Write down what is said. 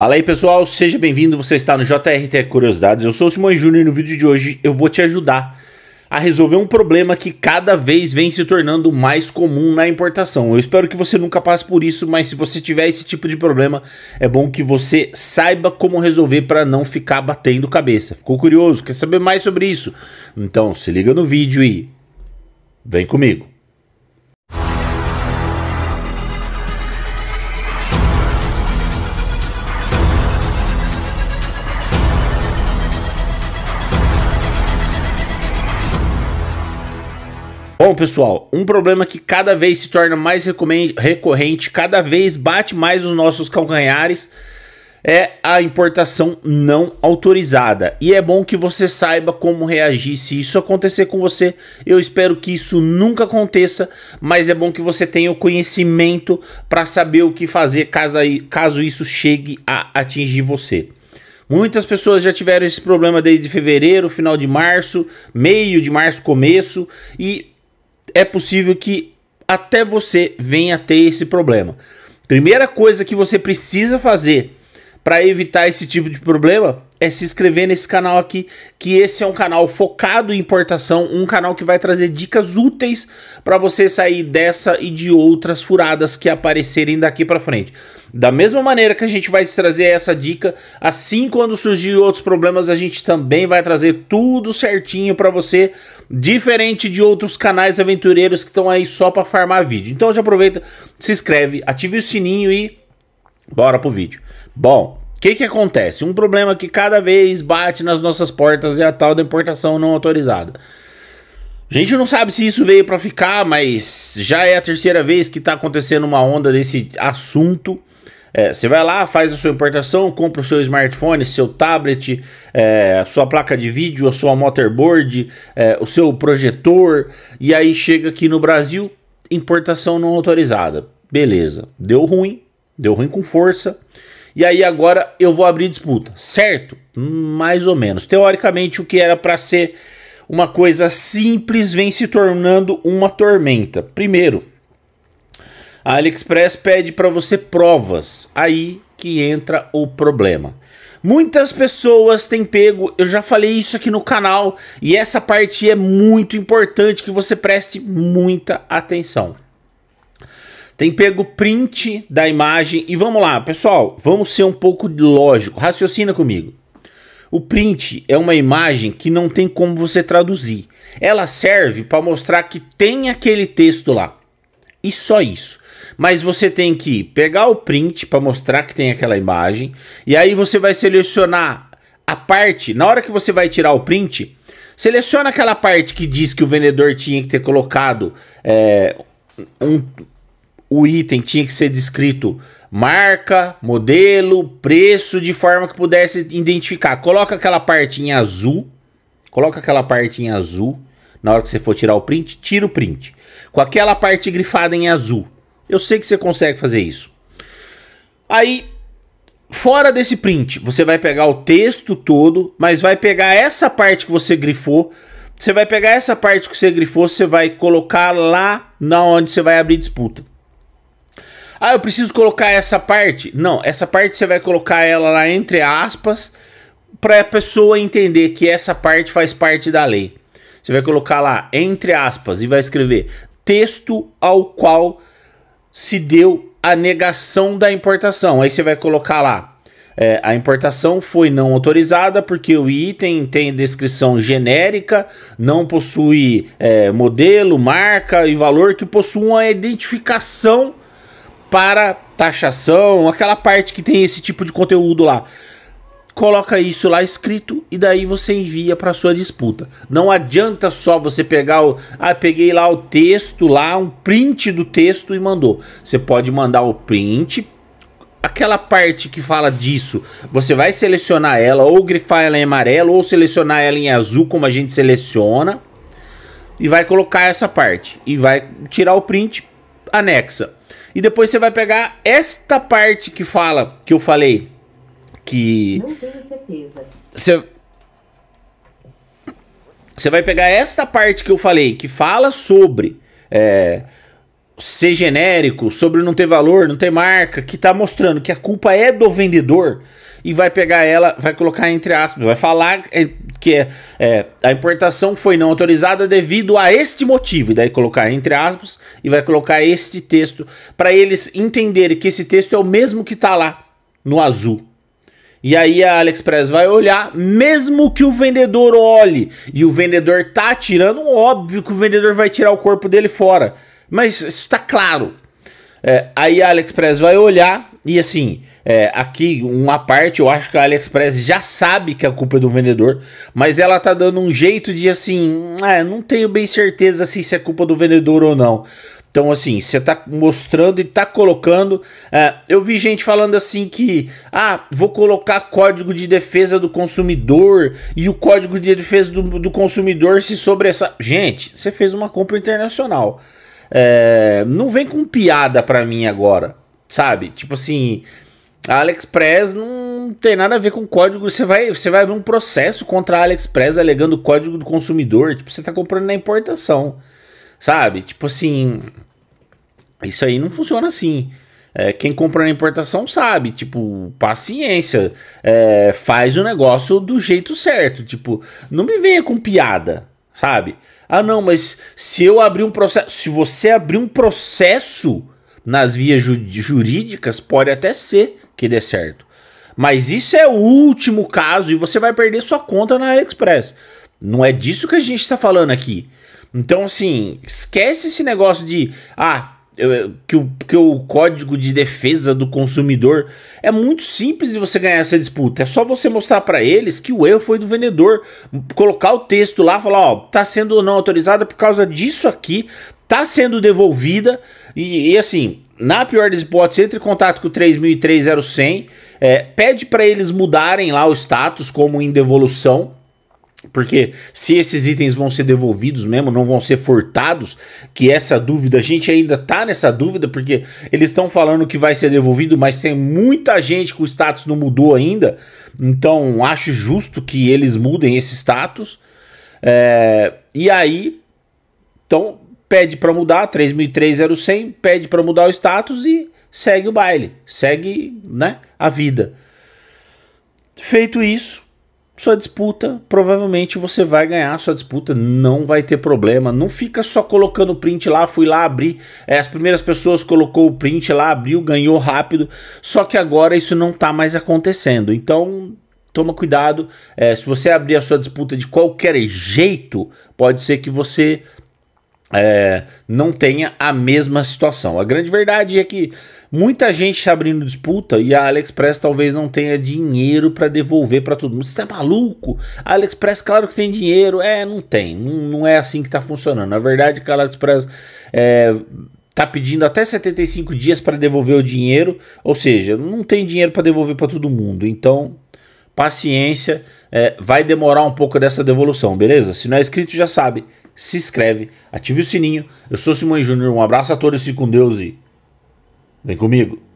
Fala aí pessoal, seja bem-vindo, você está no JRT Curiosidades, eu sou o Simão Júnior e no vídeo de hoje eu vou te ajudar a resolver um problema que cada vez vem se tornando mais comum na importação. Eu espero que você nunca passe por isso, mas se você tiver esse tipo de problema, é bom que você saiba como resolver para não ficar batendo cabeça. Ficou curioso? Quer saber mais sobre isso? Então se liga no vídeo e vem comigo. Bom, pessoal, um problema que cada vez se torna mais recorrente, cada vez bate mais os nossos calcanhares, é a importação não autorizada. E é bom que você saiba como reagir se isso acontecer com você. Eu espero que isso nunca aconteça, mas é bom que você tenha o conhecimento para saber o que fazer caso, caso isso chegue a atingir você. Muitas pessoas já tiveram esse problema desde fevereiro, final de março, meio de março, começo, e é possível que até você venha a ter esse problema. Primeira coisa que você precisa fazer para evitar esse tipo de problema é se inscrever nesse canal aqui, que esse é um canal focado em importação, um canal que vai trazer dicas úteis para você sair dessa e de outras furadas que aparecerem daqui para frente. Da mesma maneira que a gente vai te trazer essa dica, assim quando surgir outros problemas, a gente também vai trazer tudo certinho para você, diferente de outros canais aventureiros que estão aí só para farmar vídeo. Então já aproveita, se inscreve, ative o sininho e bora pro vídeo. Bom, o que, que acontece? Um problema que cada vez bate nas nossas portas é a tal da importação não autorizada. A gente não sabe se isso veio para ficar, mas já é a terceira vez que está acontecendo uma onda desse assunto. É, você vai lá, faz a sua importação, compra o seu smartphone, seu tablet, é, a sua placa de vídeo, a sua motherboard, é, o seu projetor, e aí chega aqui no Brasil, importação não autorizada. Beleza, deu ruim, deu ruim com força. E aí agora eu vou abrir disputa, certo? Mais ou menos. Teoricamente, o que era para ser uma coisa simples vem se tornando uma tormenta. Primeiro, a AliExpress pede para você provas. Aí que entra o problema. Muitas pessoas têm pego, eu já falei isso aqui no canal, e essa parte é muito importante que você preste muita atenção tem pego print da imagem e vamos lá, pessoal, vamos ser um pouco lógico, raciocina comigo. O print é uma imagem que não tem como você traduzir. Ela serve para mostrar que tem aquele texto lá. E só isso. Mas você tem que pegar o print para mostrar que tem aquela imagem e aí você vai selecionar a parte, na hora que você vai tirar o print, seleciona aquela parte que diz que o vendedor tinha que ter colocado é, um o item tinha que ser descrito marca, modelo, preço, de forma que pudesse identificar. Coloca aquela partinha azul, coloca aquela partinha azul na hora que você for tirar o print, tira o print. Com aquela parte grifada em azul. Eu sei que você consegue fazer isso. Aí, fora desse print, você vai pegar o texto todo, mas vai pegar essa parte que você grifou. Você vai pegar essa parte que você grifou, você vai colocar lá na onde você vai abrir disputa. Ah, eu preciso colocar essa parte. Não, essa parte você vai colocar ela lá entre aspas para a pessoa entender que essa parte faz parte da lei. Você vai colocar lá entre aspas e vai escrever texto ao qual se deu a negação da importação. Aí você vai colocar lá é, a importação foi não autorizada porque o item tem descrição genérica, não possui é, modelo, marca e valor que possuam a identificação para taxação, aquela parte que tem esse tipo de conteúdo lá. Coloca isso lá escrito e daí você envia para sua disputa. Não adianta só você pegar o ah, peguei lá o texto lá, um print do texto e mandou. Você pode mandar o print Aquela parte que fala disso, você vai selecionar ela ou grifar ela em amarelo ou selecionar ela em azul como a gente seleciona e vai colocar essa parte e vai tirar o print anexa e depois você vai pegar esta parte que fala, que eu falei. Que. Não tenho certeza. Você. Você vai pegar esta parte que eu falei, que fala sobre. É, ser genérico, sobre não ter valor, não ter marca, que está mostrando que a culpa é do vendedor e vai pegar ela, vai colocar entre aspas, vai falar é, que é, é, a importação foi não autorizada devido a este motivo, e daí colocar entre aspas e vai colocar este texto para eles entenderem que esse texto é o mesmo que está lá no azul. E aí a AliExpress vai olhar, mesmo que o vendedor olhe e o vendedor tá tirando, óbvio que o vendedor vai tirar o corpo dele fora. Mas isso está claro. É, aí a AliExpress vai olhar e assim, é, aqui uma parte, eu acho que a AliExpress já sabe que é a culpa é do vendedor, mas ela tá dando um jeito de assim, é, não tenho bem certeza se é culpa do vendedor ou não. Então, assim, você tá mostrando e tá colocando. É, eu vi gente falando assim que, ah, vou colocar código de defesa do consumidor e o código de defesa do, do consumidor se sobressai. Gente, você fez uma compra internacional. É, não vem com piada pra mim agora, sabe? Tipo assim, a AliExpress não tem nada a ver com código. Você vai, você vai abrir um processo contra a AliExpress alegando código do consumidor. Tipo, você tá comprando na importação, sabe? Tipo assim, isso aí não funciona assim. É, quem compra na importação sabe, tipo, paciência, é, faz o negócio do jeito certo. Tipo, não me venha com piada, sabe? Ah, não, mas se eu abrir um processo, se você abrir um processo nas vias ju jurídicas, pode até ser que dê certo. Mas isso é o último caso e você vai perder sua conta na AliExpress. Não é disso que a gente está falando aqui. Então, assim, esquece esse negócio de ah, que o, que o código de defesa do consumidor é muito simples de você ganhar essa disputa. É só você mostrar para eles que o erro foi do vendedor, colocar o texto lá, falar, ó, tá sendo não autorizada por causa disso aqui, tá sendo devolvida e, e assim, na pior das hipóteses, entre em contato com o 3003 é, pede para eles mudarem lá o status como em devolução porque se esses itens vão ser devolvidos mesmo, não vão ser furtados, que essa dúvida, a gente ainda tá nessa dúvida, porque eles estão falando que vai ser devolvido, mas tem muita gente que o status não mudou ainda. Então, acho justo que eles mudem esse status. É, e aí, então, pede para mudar, 3.300100, pede para mudar o status e segue o baile, segue né, a vida. Feito isso, sua disputa, provavelmente você vai ganhar sua disputa, não vai ter problema. Não fica só colocando o print lá, fui lá abrir, é, as primeiras pessoas colocou o print lá, abriu, ganhou rápido. Só que agora isso não está mais acontecendo. Então, toma cuidado. É, se você abrir a sua disputa de qualquer jeito, pode ser que você é, não tenha a mesma situação. A grande verdade é que muita gente está abrindo disputa e a AliExpress talvez não tenha dinheiro para devolver para todo mundo. Você está maluco? A AliExpress, claro que tem dinheiro. É, não tem. Não, não é assim que está funcionando. A verdade é que a AliExpress é, tá pedindo até 75 dias para devolver o dinheiro, ou seja, não tem dinheiro para devolver para todo mundo. Então, paciência, é, vai demorar um pouco dessa devolução, beleza? Se não é inscrito, já sabe se inscreve, ative o sininho. Eu sou Simões Júnior, um abraço a todos e com Deus e vem comigo.